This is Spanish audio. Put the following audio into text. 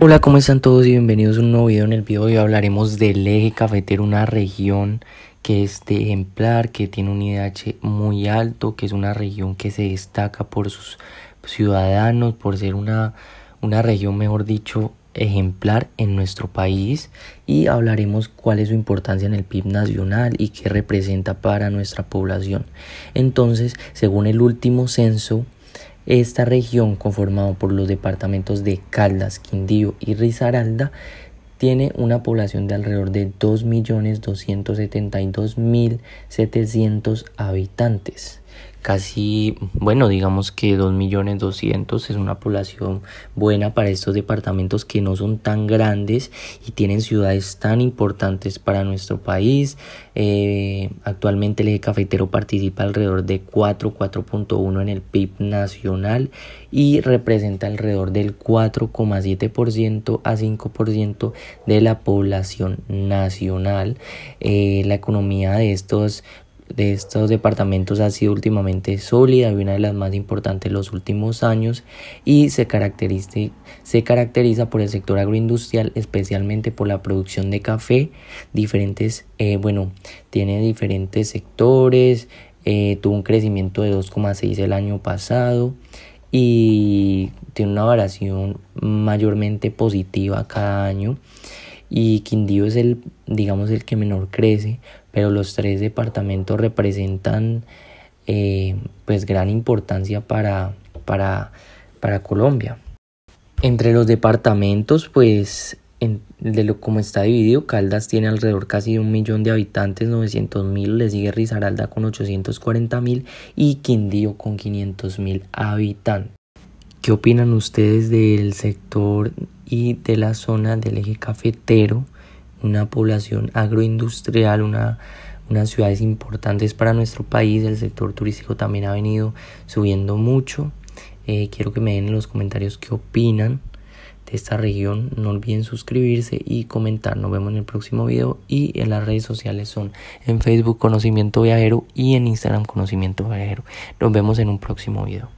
Hola, ¿cómo están todos y bienvenidos a un nuevo video? En el video de hoy hablaremos del eje cafetero, una región que es de ejemplar, que tiene un IDH muy alto, que es una región que se destaca por sus ciudadanos, por ser una, una región, mejor dicho, ejemplar en nuestro país y hablaremos cuál es su importancia en el PIB nacional y qué representa para nuestra población. Entonces, según el último censo esta región, conformada por los departamentos de Caldas, Quindío y Risaralda, tiene una población de alrededor de 2.272.700 habitantes casi, bueno, digamos que 2 millones es una población buena para estos departamentos que no son tan grandes y tienen ciudades tan importantes para nuestro país. Eh, actualmente el eje cafetero participa alrededor de 4, en el PIB nacional y representa alrededor del 4,7% a 5% de la población nacional. Eh, la economía de estos de estos departamentos ha sido últimamente sólida y una de las más importantes en los últimos años y se caracteriza, por el sector agroindustrial, especialmente por la producción de café, diferentes, eh, bueno, tiene diferentes sectores, eh, tuvo un crecimiento de 2,6 el año pasado y tiene una variación mayormente positiva cada año y Quindío es el, digamos, el que menor crece, pero los tres departamentos representan eh, pues gran importancia para, para, para, Colombia. Entre los departamentos, pues de lo como está dividido, Caldas tiene alrededor casi un millón de habitantes, 900 mil, le sigue Risaralda con 840 mil y Quindío con 500 mil habitantes. ¿Qué opinan ustedes del sector y de la zona del eje cafetero, una población agroindustrial, una, unas ciudades importantes para nuestro país. El sector turístico también ha venido subiendo mucho. Eh, quiero que me den en los comentarios qué opinan de esta región. No olviden suscribirse y comentar. Nos vemos en el próximo video. Y en las redes sociales son en Facebook Conocimiento Viajero y en Instagram Conocimiento Viajero. Nos vemos en un próximo video.